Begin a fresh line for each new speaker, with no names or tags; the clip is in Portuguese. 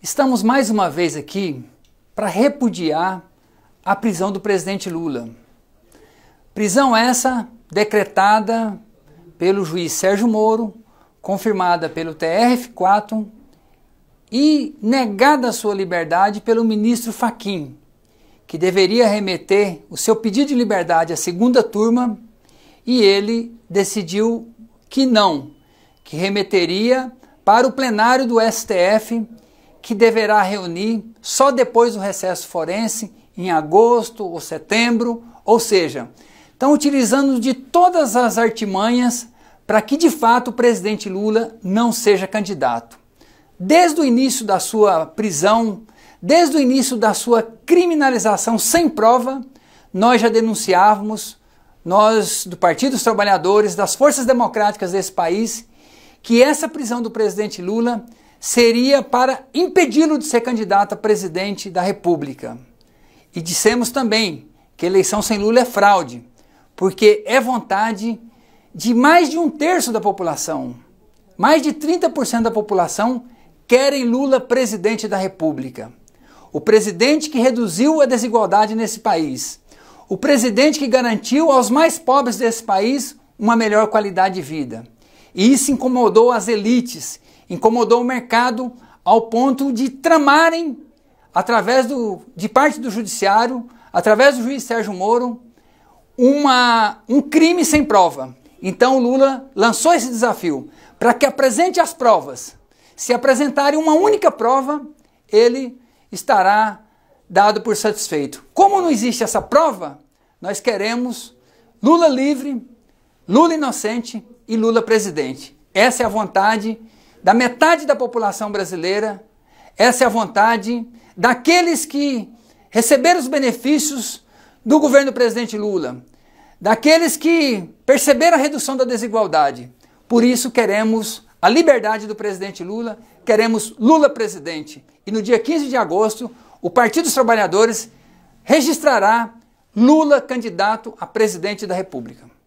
Estamos mais uma vez aqui para repudiar a prisão do presidente Lula. Prisão essa decretada pelo juiz Sérgio Moro, confirmada pelo TRF4 e negada sua liberdade pelo ministro Faquim, que deveria remeter o seu pedido de liberdade à segunda turma e ele decidiu que não, que remeteria para o plenário do STF que deverá reunir só depois do recesso forense, em agosto ou setembro, ou seja, estão utilizando de todas as artimanhas para que de fato o presidente Lula não seja candidato. Desde o início da sua prisão, desde o início da sua criminalização sem prova, nós já denunciávamos, nós do Partido dos Trabalhadores, das forças democráticas desse país, que essa prisão do presidente Lula seria para impedi-lo de ser candidato a presidente da República. E dissemos também que eleição sem Lula é fraude, porque é vontade de mais de um terço da população. Mais de 30% da população querem Lula presidente da República. O presidente que reduziu a desigualdade nesse país. O presidente que garantiu aos mais pobres desse país uma melhor qualidade de vida. E isso incomodou as elites incomodou o mercado ao ponto de tramarem, através do, de parte do judiciário, através do juiz Sérgio Moro, uma, um crime sem prova. Então Lula lançou esse desafio para que apresente as provas. Se apresentarem uma única prova, ele estará dado por satisfeito. Como não existe essa prova, nós queremos Lula livre, Lula inocente e Lula presidente. Essa é a vontade da metade da população brasileira, essa é a vontade daqueles que receberam os benefícios do governo do presidente Lula, daqueles que perceberam a redução da desigualdade. Por isso queremos a liberdade do presidente Lula, queremos Lula presidente. E no dia 15 de agosto, o Partido dos Trabalhadores registrará Lula candidato a presidente da República.